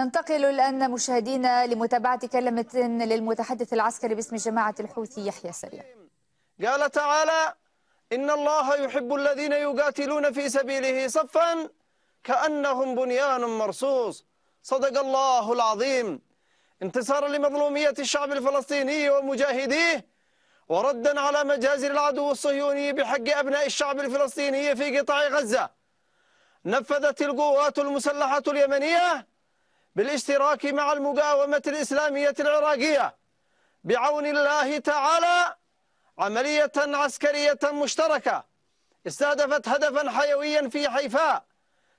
ننتقل الآن مشاهدينا لمتابعة كلمة للمتحدث العسكري باسم جماعة الحوثي يحيى سريع قال تعالى إن الله يحب الذين يقاتلون في سبيله صفا كأنهم بنيان مرصوص صدق الله العظيم انتصارا لمظلومية الشعب الفلسطيني ومجاهديه وردا على مجازر العدو الصهيوني بحق أبناء الشعب الفلسطيني في قطاع غزة نفذت القوات المسلحة اليمنية بالاشتراك مع المقاومة الإسلامية العراقية بعون الله تعالى عملية عسكرية مشتركة استهدفت هدفا حيويا في حيفاء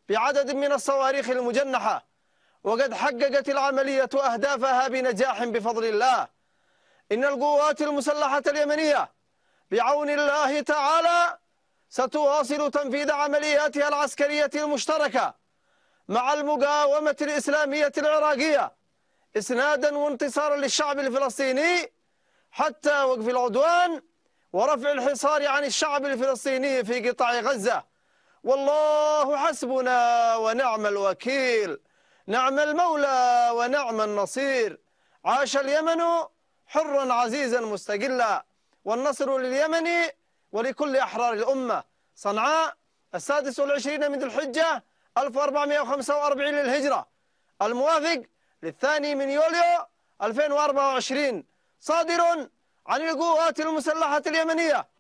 بعدد من الصواريخ المجنحة وقد حققت العملية أهدافها بنجاح بفضل الله إن القوات المسلحة اليمنية بعون الله تعالى ستواصل تنفيذ عملياتها العسكرية المشتركة مع المقاومة الإسلامية العراقية إسنادا وانتصارا للشعب الفلسطيني حتى وقف العدوان ورفع الحصار عن الشعب الفلسطيني في قطاع غزة والله حسبنا ونعم الوكيل نعم المولى ونعم النصير عاش اليمن حرا عزيزا مستقلا والنصر لليمن ولكل أحرار الأمة صنعاء السادس والعشرين من ذي الحجة 1445 للهجرة الموافق للثاني من يوليو 2024 صادر عن القوات المسلحة اليمنية